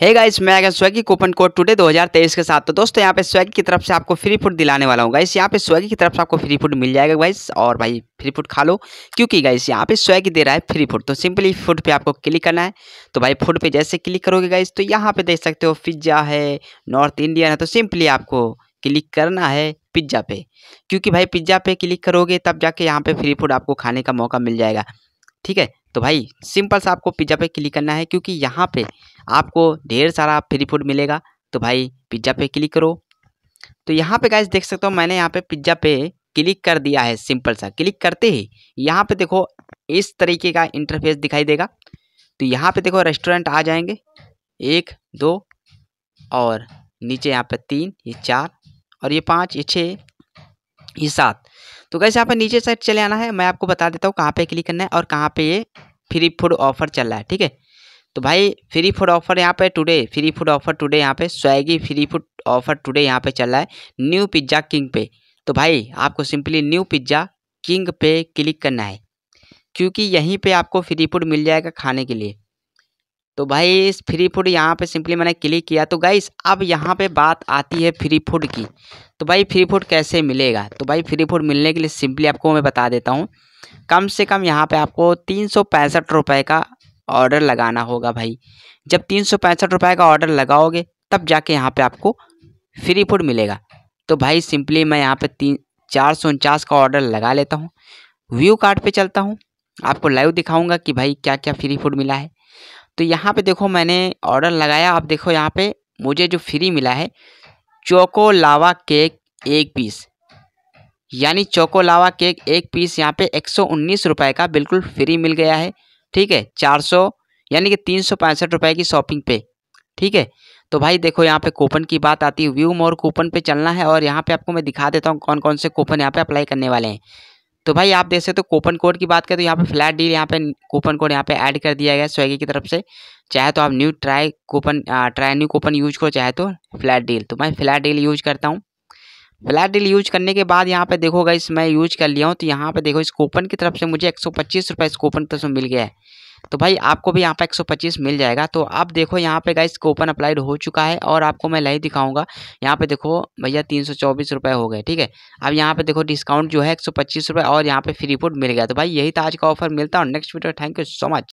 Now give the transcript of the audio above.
hey guys मैं अगर Swiggy coupon code today 2023 के साथ तो दोस्तों यहाँ पे स्वेगी की तरफ से आपको फ्री फूड दिलाने वाला हूँ गाइस यहाँ पे स्वेगी की तरफ से आपको फ्री फूड मिल जाएगा गाइस और भाई फ्री फूड खा लो क्योंकि गाइस यहाँ पे स्वेगी दे रहा है फ्री फूड तो सिंपली फूड पे आपको क्लिक करना है तो भाई फूड पे जैसे क्लिक करोगे गाइस तो यहाँ पे देख सकते हो पिज्ज़ा है नॉर्थ इंडियन है तो सिंपली आपको क्लिक करना है पिज्ज़ा पे क्योंकि भाई पिज्ज़ा पे क्लिक करोगे तब जाके यहाँ पे फ्री फूड आपको खाने का मौका मिल जाएगा ठीक है तो भाई सिंपल सा आपको पिज्ज़ा पे क्लिक करना है क्योंकि यहाँ पे आपको ढेर सारा फ्री फूड मिलेगा तो भाई पिज्ज़ा पे क्लिक करो तो यहाँ पे गाइज देख सकते हो मैंने यहाँ पे पिज्ज़ा पे क्लिक कर दिया है सिंपल सा क्लिक करते ही यहाँ पे देखो इस तरीके का इंटरफेस दिखाई देगा तो यहाँ पे देखो रेस्टोरेंट आ जाएंगे एक दो और नीचे यहाँ पे तीन ये चार और ये पाँच ये छः ये सात तो कैसे यहाँ पे नीचे साइड चले आना है मैं आपको बता देता हूँ कहाँ पे क्लिक करना है और कहाँ पे ये फ्री फूड ऑफर चल रहा है ठीक है तो भाई फ्री फूड ऑफर यहाँ पे today free food offer today यहाँ पे Swiggy free food offer today यहाँ पे चल रहा है न्यू पिज्ज़ा किंग पे तो भाई आपको सिंपली न्यू पिज्ज़ा किंग पे क्लिक करना है क्योंकि यहीं पे आपको फ्री फूड मिल जाएगा खाने के लिए तो भाई इस फ्री फूड यहाँ पे सिंपली मैंने क्लिक किया तो गाइस अब यहाँ पे बात आती है फ्री फूड की तो भाई फ्री फूड कैसे मिलेगा तो भाई फ्री फूड मिलने के लिए सिंपली आपको मैं बता देता हूँ कम से कम यहाँ पे आपको तीन सौ पैंसठ रुपये का ऑर्डर लगाना होगा भाई जब तीन सौ पैंसठ रुपये का ऑर्डर लगाओगे तब जाके यहाँ पे आपको फ्री फूड मिलेगा तो भाई सिंपली मैं यहाँ पे तीन चार सौ उनचास का ऑर्डर लगा लेता हूँ व्यू कार्ड पे चलता हूँ आपको लाइव दिखाऊंगा कि भाई क्या क्या फ्री फूड मिला है तो यहाँ पे देखो मैंने ऑर्डर लगाया आप देखो यहाँ पे मुझे जो फ्री मिला है चोको लावा केक एक पीस यानी चोको लावा केक एक पीस यहाँ पे एक सौ उन्नीस रुपये का बिल्कुल फ्री मिल गया है ठीक है चार सौ यानी कि तीन सौ पैंसठ की शॉपिंग पे ठीक है तो भाई देखो यहाँ पे कूपन की बात आती है व्यू मोर कूपन पे चलना है और यहाँ पे आपको मैं दिखा देता हूँ कौन कौन से कूपन यहाँ पे अप्लाई करने वाले हैं तो भाई आप देख सकते हो तो कूपन कोड की बात करें तो यहाँ पे फ्लैट डील यहाँ पे कूपन कोड यहाँ पे ऐड कर दिया गया स्वेगी की तरफ से चाहे तो आप new try coupon try new coupon use करो चाहे तो फ्लैट डील तो मैं फ्लैट डील यूज करता हूँ ब्लैक डील यूज करने के बाद यहाँ पे देखो गाइस मैं यूज कर लिया हूँ तो यहाँ पे देखो इस कूपन की तरफ से मुझे एक सौ पच्चीस रुपये इस कूपन तरफ से मिल गया है तो भाई आपको भी यहाँ पे 125 मिल जाएगा तो आप देखो यहाँ पे गाइस कूपन अप्लाइड हो चुका है और आपको मैं लाइव दिखाऊंगा यहाँ पे देखो भैया तीन सौ हो गए ठीक है अब यहाँ पे देखो डिस्काउंट जो है एक सौ और यहाँ पे फ्री फूड मिल गया तो भाई यही था आज का ऑफर मिलता है और next video thank you so much